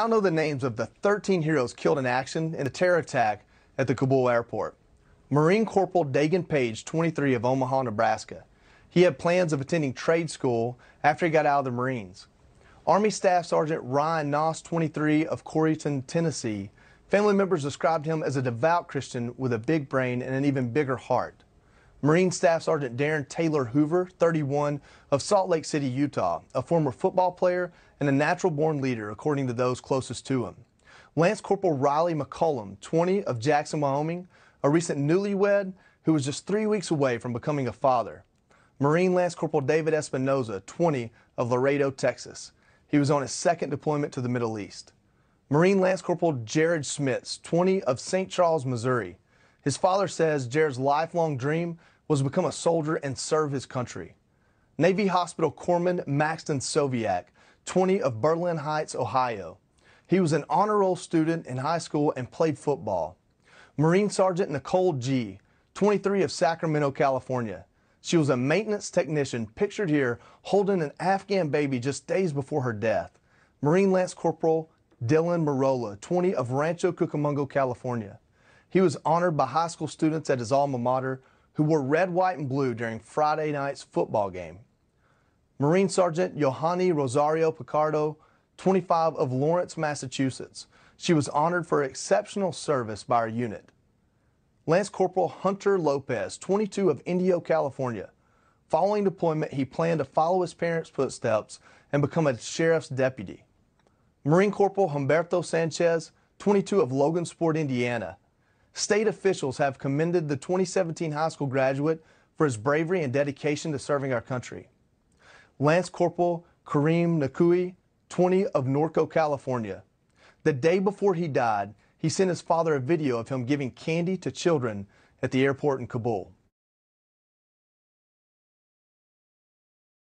now know the names of the 13 heroes killed in action in a terror attack at the Kabul airport. Marine Corporal Dagan Page, 23 of Omaha, Nebraska. He had plans of attending trade school after he got out of the Marines. Army Staff Sergeant Ryan Noss, 23 of Coryton, Tennessee. Family members described him as a devout Christian with a big brain and an even bigger heart. Marine Staff Sergeant Darren Taylor Hoover, 31, of Salt Lake City, Utah, a former football player and a natural born leader, according to those closest to him. Lance Corporal Riley McCollum, 20, of Jackson, Wyoming, a recent newlywed who was just three weeks away from becoming a father. Marine Lance Corporal David Espinoza, 20, of Laredo, Texas. He was on his second deployment to the Middle East. Marine Lance Corporal Jared Smits, 20, of St. Charles, Missouri. His father says Jared's lifelong dream was to become a soldier and serve his country. Navy Hospital Corpsman Maxton Soviak, 20 of Berlin Heights, Ohio. He was an honor roll student in high school and played football. Marine Sergeant Nicole G., 23 of Sacramento, California. She was a maintenance technician, pictured here holding an Afghan baby just days before her death. Marine Lance Corporal Dylan Marola, 20 of Rancho Cucamonga, California. He was honored by high school students at his alma mater who wore red, white, and blue during Friday night's football game. Marine Sergeant Johanny Rosario Picardo, 25 of Lawrence, Massachusetts. She was honored for exceptional service by her unit. Lance Corporal Hunter Lopez, 22 of Indio, California. Following deployment, he planned to follow his parents' footsteps and become a sheriff's deputy. Marine Corporal Humberto Sanchez, 22 of Logansport, Indiana. State officials have commended the 2017 high school graduate for his bravery and dedication to serving our country. Lance Corporal Kareem Nakui, 20 of Norco, California. The day before he died, he sent his father a video of him giving candy to children at the airport in Kabul.